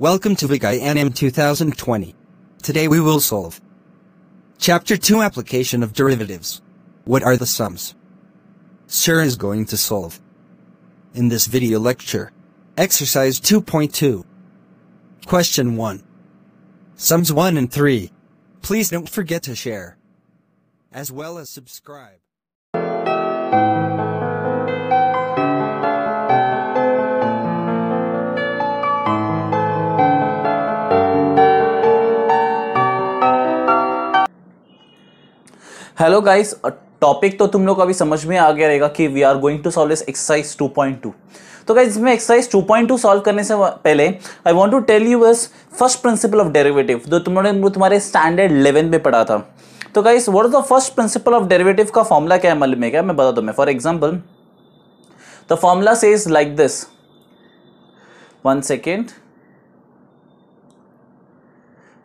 Welcome to VigINM 2020. Today we will solve Chapter 2 Application of Derivatives. What are the sums? Sir is going to solve in this video lecture. Exercise 2.2 Question 1 Sums 1 and 3. Please don't forget to share as well as subscribe. Hello guys topic तो तुम लोग अभी समझ में आ गया रहेगा कि we are going to solve this exercise 2.2 तो गाइस इसमें एक्सरसाइज 2.2 सॉल्व करने से पहले I want to tell you this first principle of derivative जो तुमने तुम्हारे स्टैंडर्ड 11 में पढ़ा था तो guys what is the first principle of derivative का फॉर्मूला क्या है मालूम है क्या मैं बता दूं मैं for example the formula says like this one second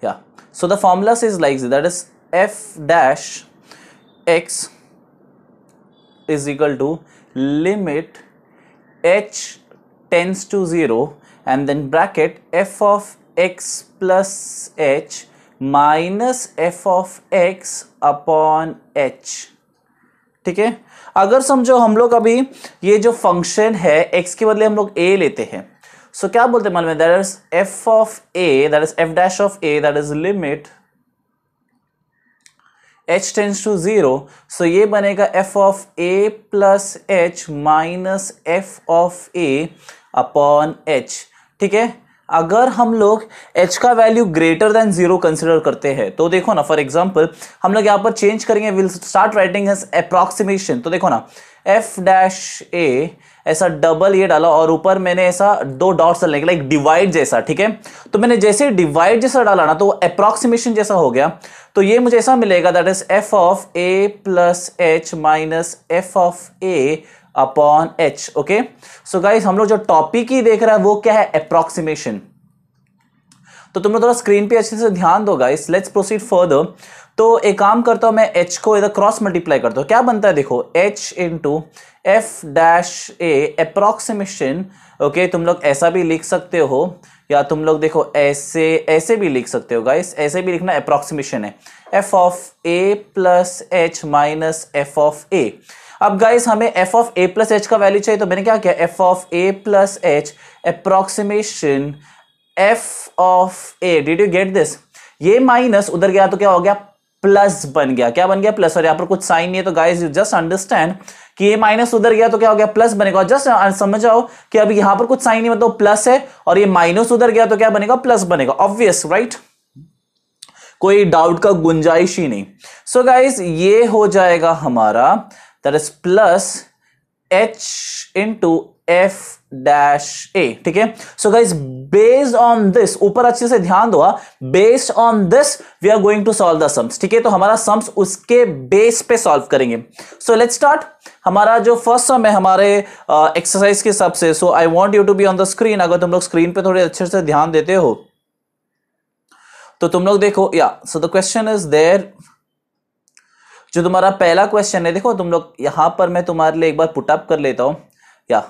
yeah so the formula says like that is F dash x is equal to limit h tends to 0 and then bracket f of x plus h minus F of X upon H ठीक है अगर समझो हम लोग अभी ये जो function है एक्स के बदले हम लोग ए लेते हैं सो so, क्या बोलते हैं मालूम है that is F of A that is F dash of A that is limit H tends to zero so ये बनेगा F of A plus H minus F of A upon H ठीक है अगर हम लोग h का value greater than zero consider करते हैं तो देखो ना फॉर एग्जांपल हम लोग यहाँ पर चेंज करेंगे विल स्टार्ट राइटिंग अप्रॉक्सीमेशन तो देखो ना एफ डैश ए ऐसा डबल ये डाला और ऊपर मैंने ऐसा दो डॉट्स के लाइक डिवाइड जैसा ठीक है तो मैंने जैसे डिवाइड जैसा डाला ना तो अप्रॉक्सीमेशन जैसा हो गया तो ये मुझे ऐसा मिलेगा that is F of A plus H minus F of A upon H okay so guys हम लोग जो टॉपिक ही देख रहा है वो क्या है अप्रोक्सीमेशन तो तुम लोग थोड़ा स्क्रीन पे अच्छे से ध्यान दो गाइस लेट्स प्रोसीड फर्दर तो एक काम करता हूं मैं एच को इधर क्रॉस मल्टीप्लाई करता हूं क्या बनता है देखो H into F dash A approximation okay तुम लोग ऐसा भी लिख सकते हो या तुम लोग देखो ऐसे ऐसे भी लिख सकते हो गाइस ऐसे भी लिखना अप्रोक्सीमेशन है F of A plus H minus F of A अब गाइस हमें F of A plus H का वैल्यू चाहिए तो मैंने क्या किया F of A plus H approximation F of A did you get this ये माइनस उधर गया तो क्या हो गया प्लस बन गया क्या बन गया प्लस और यहाँ पर कुछ साइन नहीं है तो गाइस यू जस्ट अंडरस्टैंड कि ये माइनस उधर गया तो क्या हो गया प्लस बनेगा जस्ट समझ जाओ कि अभी यहां पर कुछ साइन नहीं मतलब प्लस है और ये माइनस उधर गया तो क्या बनेगा प्लस बनेगा ऑब्वियस राइट कोई डाउट का गुंजाइश ही नहीं सो so गाइस ये हो जाएगा हमारा that is plus h into F dash ए ठीक है so guys based on this ऊपर अच्छे से ध्यान दो based on this we are going to solve the sums ठीक है तो हमारा सम्स उसके बेस पे सॉल्व करेंगे सो लेट स्टार्ट हमारा जो फर्स्ट सम है हमारे एक्सरसाइज uh, के हिसाब से so I want you to be on the screen अगर तुम लोग स्क्रीन पे थोड़े अच्छे से ध्यान देते हो तो तुम लोग देखो yeah so the question is there जो तुम्हारा पहला क्वेश्चन है देखो तुम लोग यहाँ पर मैं तुम्हारे लिए एक बार पुटअप कर लेता हूँ yeah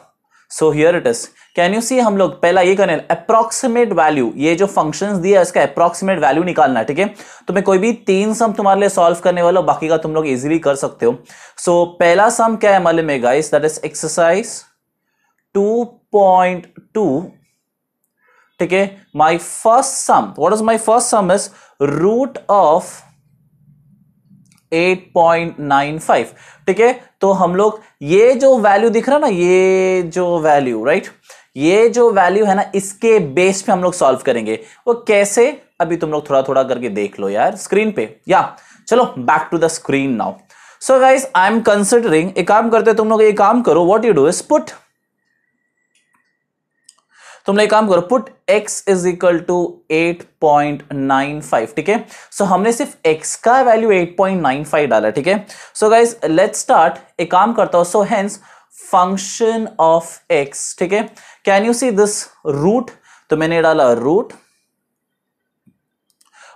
so here it is can you see हम लोग पहला ये करने अप्रॉक्सीमेट वैल्यू ये जो फंक्शंस दिया है इसका अप्रॉक्सीमेट वैल्यू निकालना ठीक है तो मैं कोई भी तीन सम तुम्हारे लिए सॉल्व करने वाला हूँ बाकी का तुम लोग इजीली कर सकते हो सो so, पहला सम क्या है हमारे है guys that is exercise two point two ठीक है my first sum what is my first sum is root of 8.95 ठीक है तो हम लोग ये जो वैल्यू दिख रहा है ना ये जो वैल्यू राइट ये जो वैल्यू है ना इसके बेस पे हम लोग सॉल्व करेंगे वो कैसे अभी तुम लोग थोड़ा थोड़ा करके देख लो यार स्क्रीन पे या चलो back to the screen now so guys I am considering एक काम करते तुम लोग ये काम करो what you do is put तुमने काम करो put x is equal to eight point nine five ठीक है सो हमने सिर्फ x का value eight point nine five डाला ठीक है सो गाइज लेट स्टार्ट एक काम करता हूं so hence function of x ठीक है can you see this root तो मैंने डाला रूट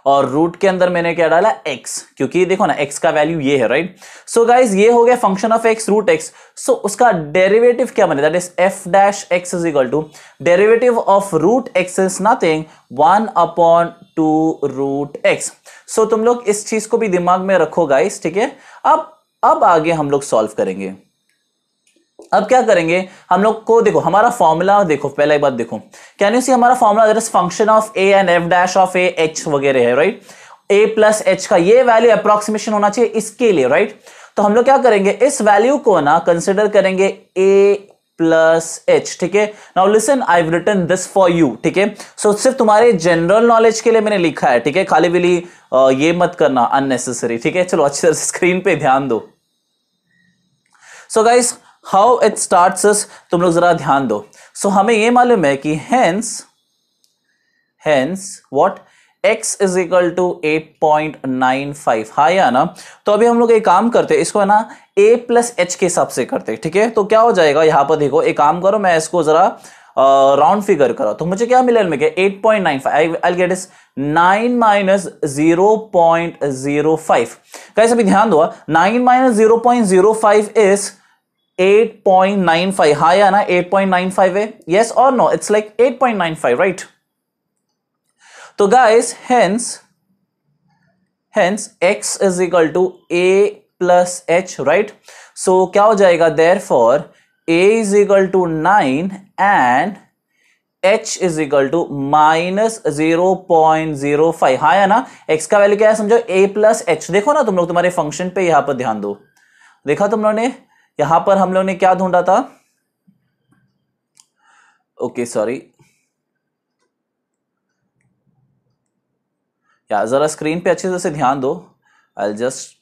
और रूट के अंदर मैंने क्या डाला एक्स क्योंकि देखो ना एक्स का वैल्यू ये है राइट सो गाइज ये हो गया function of X root X so उसका डेरिवेटिव क्या बने that is F dash X is equal to derivative of root X is nothing one upon two root X so तुम लोग इस चीज को भी दिमाग में रखो गाइस ठीक है अब अब आगे हम लोग सॉल्व करेंगे अब क्या करेंगे हम लोग को देखो हमारा फॉर्मूला देखो पहला एक बात देखो कैन यू सी हमारा formula function of A and F dash of A H वगैरह है राइट ए प्लस एच का ये वैल्यू अप्रोक्सीमेशन होना चाहिए इसके लिए राइट तो हम लोग क्या करेंगे इस वैल्यू को ना कंसिडर करेंगे ए प्लस एच ठीक है now listen I have written this for you ठीक है सो सिर्फ तुम्हारे जनरल नॉलेज के लिए मैंने लिखा है ठीक है खाली बिली ये मत करना अननेसेसरी ठीक है चलो अच्छे से स्क्रीन पे ध्यान दो so so guys how it start तुम लोग जरा ध्यान दो सो so, हमें यह मालूम है कि hence hence what x is equal to eight point nine five हाँ या ना तो अभी हम लोग एक काम करते हैं इसको है ना a प्लस एच के हिसाब से करते हैं ठीक है तो क्या हो जाएगा यहाँ पर देखो एक काम करो मैं इसको जरा राउंड फिगर करो तो मुझे क्या मिला में क्या eight point nine five I get is nine minus zero point zero five कैसे अभी ध्यान दो nine minus zero point zero five is 8.95 हाँ या ना 8.95 है यस और नो इट्स लाइक 8.95 राइट तो guys hence hence x is equal to A plus H right so क्या हो जाएगा therefore A is equal to nine and H is equal to minus zero point zero five हाँ है ना x का value क्या है समझो ए प्लस एच देखो ना तुम लोग तुम्हारे फंक्शन पे यहां पर ध्यान दो देखा तुम लोगों ने यहां पर हम लोग ने क्या ढूंढा था ओके सॉरी या जरा स्क्रीन पे अच्छे से ध्यान दो आई जस्ट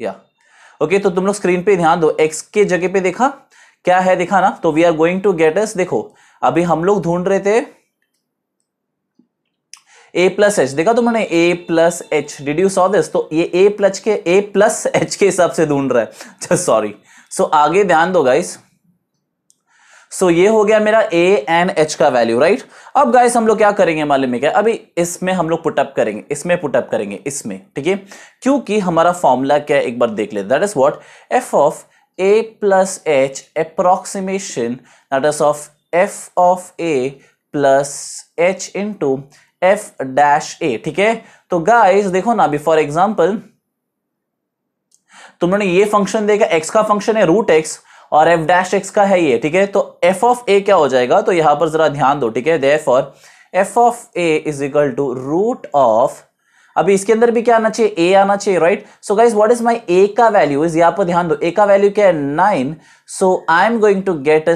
या ओके तो तुम लोग स्क्रीन पे ध्यान दो एक्स के जगह पे देखा क्या है देखा ना तो we are going to get एस देखो अभी हम लोग ढूंढ रहे थे ए प्लस एच देखा तो मैंने A plus H did you saw this तो ये ए प्लस के ए प्लस एच के हिसाब से ढूंढ रहा है सॉरी अच्छा, सो so, आगे ध्यान दो गाइस सो so, ये हो गया मेरा ए एन एच का वैल्यू राइट अब गाइस हम लोग क्या करेंगे मालूम है अभी इसमें हम लोग पुटअप करेंगे इसमें पुटअप करेंगे इसमें ठीक है क्योंकि हमारा फॉर्मूला क्या है एक बार देख ले that is what F of A plus H approximation that is of F of A plus H into F dash ए ठीक है तो गाइस देखो ना अभी फॉर एग्जाम्पल तुमने ये फंक्शन देखा एक्स का फंक्शन है रूट एक्स और एफ डैश एक्स का है ये ठीक है तो एफ ऑफ ए क्या हो जाएगा तो यहां पर जरा ध्यान दो ठीक है therefore F of A is equal to root of अभी इसके अंदर भी क्या आना चाहिए ए आना चाहिए right so guys what is my A का वैल्यू इज यहां पर ध्यान दो ए का वैल्यू क्या है nine so I am going to get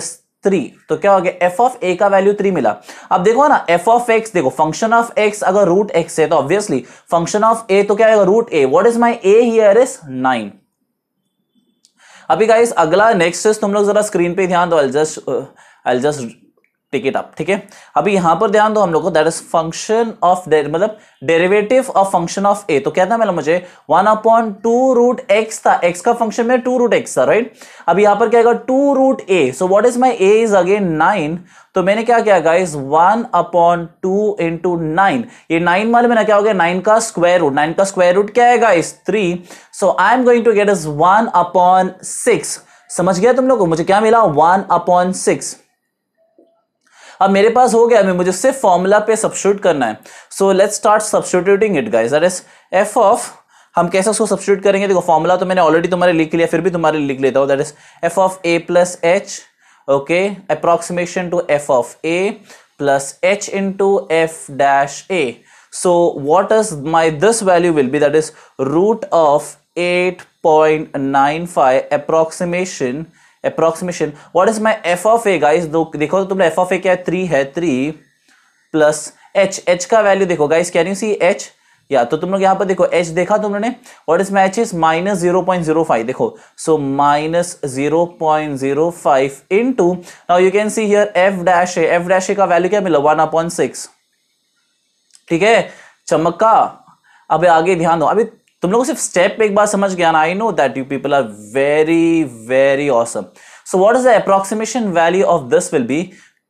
three तो क्या हो गया एफ ऑफ ए का वैल्यू थ्री मिला अब देखो ना एफ ऑफ एक्स देखो फंक्शन ऑफ एक्स अगर रूट एक्स है तो ऑब्वियसली फंक्शन ऑफ ए तो क्या होगा root A what is my A is nine अभी गाइस अगला नेक्स्ट तुम लोग जरा स्क्रीन पे ध्यान दो I just I just take it up ठीक है अभी यहां पर ध्यान दो हम लोग को दैट इज फंक्शन ऑफ मतलब डेरिवेटिव ऑफ फंक्शन ऑफ ए तो क्या था मतलब मुझे one upon two root x था एक्स का फंक्शन में टू रूट एक्स था राइट अब यहां पर क्या आएगा two root a so what is my a is again nine तो मैंने क्या किया guys one upon two into nine ये नाइन वाले मैंने क्या हो गया नाइन का स्क्वायर रूट नाइन का स्क्वायर रूट क्या है guys three so I am going to get is one upon six समझ गया तुम लोगों मुझे क्या मिला वन अपॉन सिक्स अब मेरे पास हो गया मैं मुझे सिर्फ फॉर्मूला पे सब्सिट्यूट करना है so let start substituting it guys अरे एफ ऑफ हम कैसे उसको सब्सिट्यूट करेंगे देखो फॉर्मूला तो मैंने ऑलरेडी तुम्हारे लिख लिया फिर भी तुम्हारे लिख लेता हूँ that is F of A plus h okay approximation to f of a f dash a so what is my this value will be that is root of eight point nine five approximation approximation what is my f of a guys दो देखो तो तुमने F of a क्या है three है three plus h h का value देखो guys can you see h या तो तुम लोग यहां पर देखो एच देखा तुम लोगों ने और इस मैच is minus zero point zero five देखो so minus zero point zero five into now you can see here f dash a f dash का वैल्यू क्या मिला वन अपॉइंट सिक्स ठीक है चमक का अबे आगे ध्यान दो अभी तुम लोग सिर्फ स्टेप एक बार समझ गया ना I know that you people are very very awesome so what is the approximation value of this will be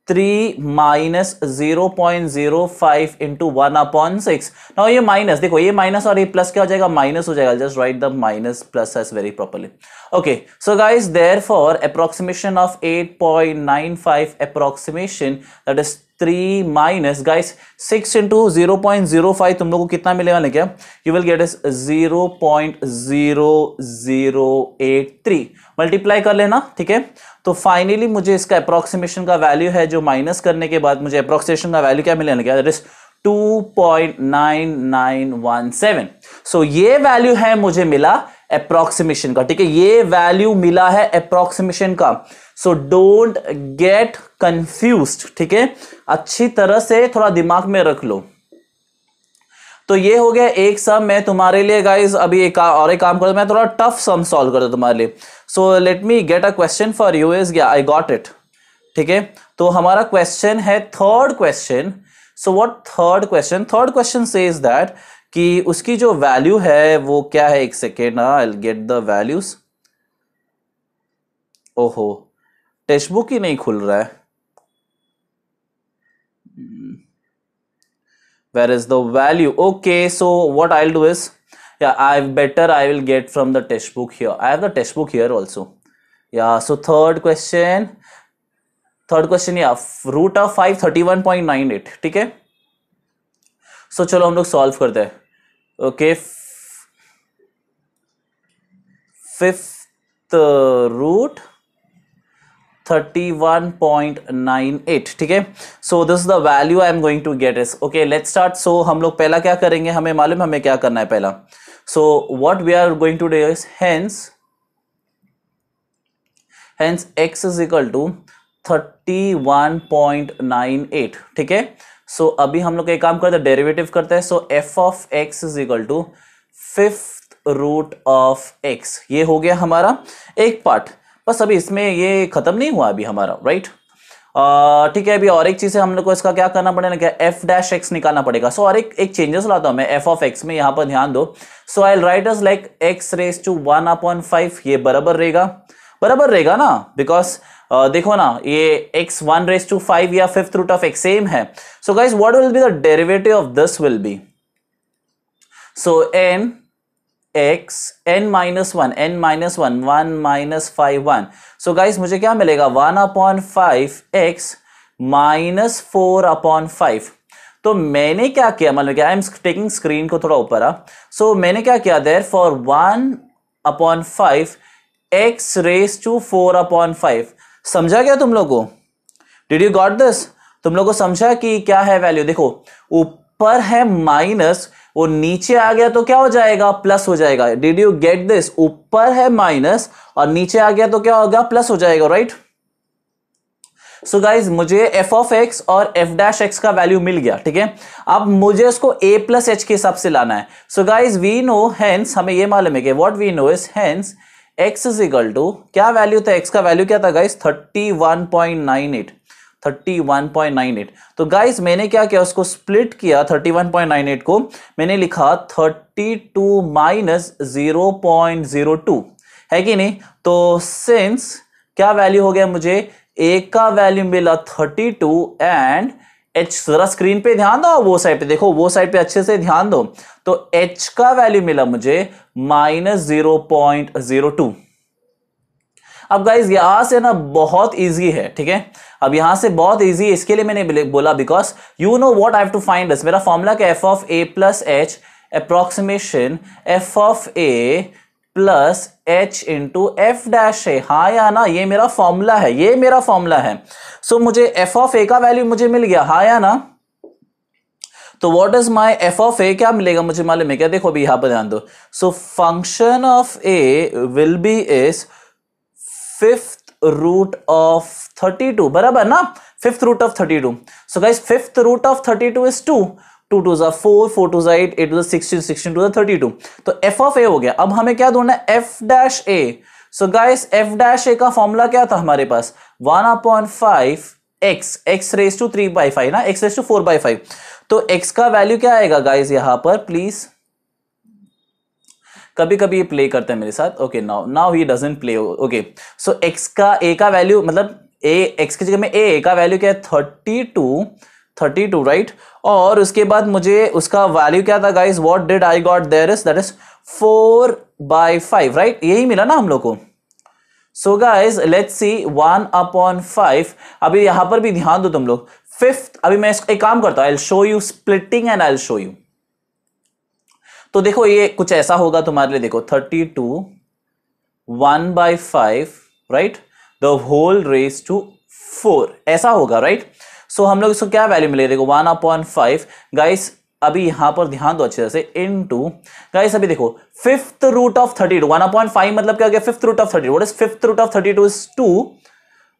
three minus zero point zero five into one upon six ना ये माइनस देखो ये minus और ये plus क्या हो जाएगा minus हो जाएगा just write the minus plus as very properly okay so guys therefore approximation of eight point nine five approximation that is three minus guys six into zero point zero five तुम लोग को कितना मिलेगा लेके you will get is zero point zero zero eight three multiply कर लेना ठीक है तो फाइनली मुझे इसका अप्रोक्सीमेशन का वैल्यू है जो माइनस करने के बाद मुझे अप्रोक्सीमेशन का वैल्यू क्या मिलेगा क्या दैट इज 2.9917 सो so, ये वैल्यू है मुझे मिला अप्रोक्सीमेशन का ठीक है ये वैल्यू मिला है अप्रोक्सीमेशन का सो डोंट गेट कंफ्यूज ठीक है अच्छी तरह से थोड़ा दिमाग में रख लो तो ये हो गया एक सम मैं तुम्हारे लिए गाइज अभी एक और एक काम कर मैं थोड़ा टफ सम सॉल्व करता तुम्हारे लिए so let me get a question for you is I got it ठीक है तो हमारा क्वेश्चन है third question so what third question third question से इज दैट कि उसकी जो वैल्यू है वो क्या है एक second I get the values ओहो टेक्स्ट बुक ही नहीं खुल रहा है where is the value okay so what I do is yeah I better I will get from the textbook here I have the textbook here also yeah so third question third question yeah root of five thirty one point nine eight ठीक है so so, चलो हम लोग solve करते हैं okay fifth root 31.98 ठीक है so this the value I am going to get is okay let's start so हम लोग पहला क्या करेंगे हमें मालूम हमें क्या करना है पहला so what we are going to do is hence hence x is equal to 31.98 ठीक है सो अभी हम लोग एक काम करते हैं डेरिवेटिव करते हैं so f of x is equal to fifth root of x ये हो गया हमारा एक पार्ट बस अभी इसमें ये खत्म नहीं हुआ अभी हमारा राइट ठीक है अभी और एक चीज़ है हम लोग को इसका क्या करना पड़ेगा क्या एफ डैश एक्स निकालना पड़ेगा सो so, और एक एक चेंजेस लाता हूं मैं एफ ऑफ एक्स में यहां पर ध्यान दो so I write as like x raise to one upon five ये बराबर रहेगा बराबर रहेगा ना बिकॉज uh, देखो ना ये x one raise to five या fifth root of x same है so guys what will be the derivative of this will be so n x n minus one n minus one one minus five one so guys मुझे क्या मिलेगा one upon five x minus four upon five तो मैंने क्या किया मतलब क्या I am taking screen को थोड़ा ऊपर आ हाँ? सो so, मैंने क्या किया therefore one upon five x raise to four upon five समझा गया तुम लोगों डिड यू गॉट दिस तुम लोग को समझा कि क्या है वैल्यू देखो ऊपर है माइनस वो नीचे आ गया तो क्या हो जाएगा प्लस हो जाएगा डिड यू गेट दिस ऊपर है माइनस और नीचे आ गया तो क्या होगा प्लस हो जाएगा राइट सो so गाइज मुझे एफ ऑफ एक्स और एफ डैश एक्स का वैल्यू मिल गया ठीक है अब मुझे इसको ए प्लस एच के हिसाब से लाना है so guys we know hence हमें ये मालूम है कि what we know is hence x is equal to क्या वैल्यू था एक्स का वैल्यू क्या था guys thirty one point nine eight 31.98 तो गाइस मैंने क्या किया उसको स्प्लिट किया 31.98 को मैंने लिखा 32 माइनस 0.02 है कि नहीं तो सिंस क्या वैल्यू हो गया मुझे ए का वैल्यू मिला 32 एंड एच जरा स्क्रीन पे ध्यान दो वो साइड पे देखो वो साइड पे अच्छे से ध्यान दो तो एच का वैल्यू मिला मुझे minus zero point zero two अब गाइज यहाँ से ना बहुत ईजी है ठीक है अब यहाँ से बहुत ईजी इसके लिए मैंने बोला because you know what I have to find मेरा फॉर्मूला क्या f of A plus H approximation F of A plus H into F dash है हाँ या ना ये मेरा फॉर्मूला है ये मेरा फॉर्मूला है सो so, मुझे एफ ऑफ ए का वैल्यू मुझे मिल गया हाँ या ना तो what is my f of a क्या मिलेगा मुझे मालूम है क्या देखो अभी यहाँ पर ध्यान दो so function of a will be is fifth root of thirty two बराबर ना fifth root of thirty two so guys fifth root of thirty two is two two two जो फोर फोर टू ज़ा eight eight two sixteen sixteen two thirty two तो f of a हो गया अब हमें क्या ढूंढना है f dash a so guys f dash a का फॉर्मूला क्या था हमारे पास one upon five x x raise to three by five ना x raise to four by five तो एक्स का वैल्यू क्या आएगा गाइस यहां पर प्लीज़ कभी कभी ये प्ले करता है मेरे साथ okay now now he doesn't play okay so x का ए का वैल्यू मतलब ए एक्स की जगह में ए का वैल्यू क्या है thirty two thirty two right और उसके बाद मुझे उसका वैल्यू क्या था guys what did I got there is that is four by five right यही मिला ना हम लोग को so guys let's see one upon five अभी यहां पर भी ध्यान दो तुम लोग फिफ्थ अभी मैं एक काम करता हूँ I'll show you splitting and I'll show you तो देखो ये कुछ ऐसा होगा तुम्हारे लिए देखो thirty two one by five right the whole raise to four ऐसा होगा राइट right? सो so, हम लोग इसको क्या वैल्यू मिलेगा देखो वन अपॉन फाइव गाइस अभी यहां पर ध्यान दो अच्छे से इन टू गाइस अभी देखो fifth root of thirty two one upon five मतलब क्या fifth root of thirty two fifth root of thirty two is two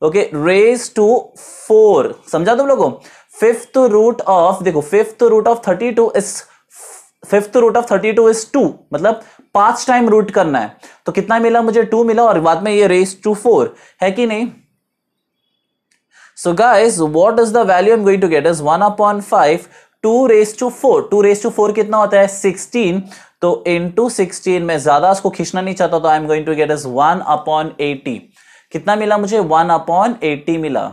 okay raise to four समझा तुम लोगों फिफ्थ रूट ऑफ देखो fifth root of thirty two is fifth root of thirty two is two मतलब पांच time root करना है तो कितना मिला मुझे टू मिला और बाद में ये रेस टू फोर है कि नहीं so guys what is the value am going to get is one upon five two raise to four two raise to four कितना होता है सिक्सटीन तो इन टू सिक्सटीन में ज्यादा उसको खींचना नहीं चाहता तो I am going to get is one upon eighty कितना मिला मुझे वन अपॉन एटी मिला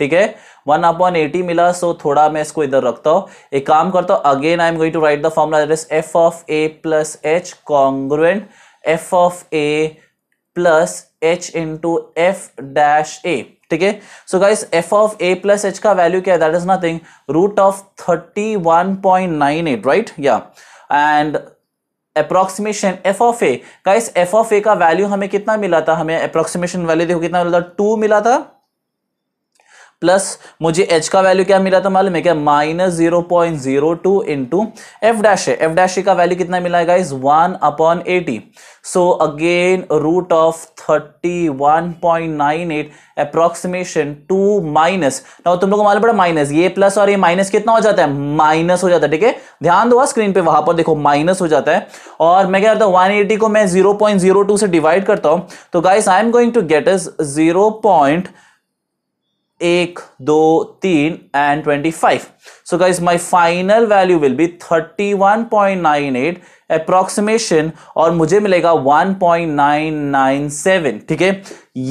ठीक है वन अपॉन एटी मिला सो थोड़ा मैं इसको इधर रखता हूँ एक काम करता हूँ again I am going to write the formula that is F of A plus h congruent f of A plus H into F dash ए ठीक है so guys f of A plus H का value क्या है that is nothing root of thirty one point nine eight right yeah and approximation F of a guys f of a का value हमें कितना मिला था हमें अप्रोक्सीमेशन वैल्यू देखो कितना मिला था टू मिला था प्लस मुझे एच का वैल्यू क्या मिला था मालूम है क्या minus zero point zero two into F dash है एफ डैश e का वैल्यू कितना मिला है is one upon eighty so again root of thirty one point nine eight approximation to minus ना तुम लोग को मालूम पड़ा माइनस ये प्लस और ये माइनस कितना हो जाता है माइनस हो जाता है ठीक है ध्यान दो स्क्रीन पे वहां पर देखो माइनस हो जाता है और मैं क्या करता हूँ वन को मैं जीरो से डिवाइड करता हूँ तो guys I am going to get is zero एक दो तीन and twenty five so guys my final value will be thirty one point nine eight approximation और मुझे मिलेगा one point nine nine seven ठीक है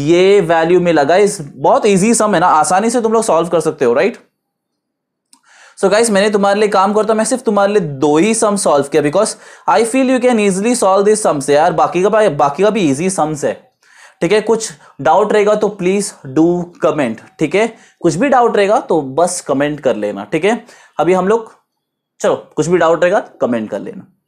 ये वैल्यू मिला गाइज बहुत ईजी सम है ना आसानी से तुम लोग सॉल्व कर सकते हो right right? So so guys मैंने तुम्हारे लिए काम करता मैं सिर्फ तुम्हारे लिए दो ही सम सॉल्व किया because I feel you can easily solve this sums यार बाकी का बाकी का भी ईजी सम्स है ठीक है कुछ डाउट रहेगा तो प्लीज डू कमेंट ठीक है कुछ भी डाउट रहेगा तो बस कमेंट कर लेना ठीक है अभी हम लोग चलो कुछ भी डाउट रहेगा तो कमेंट कर लेना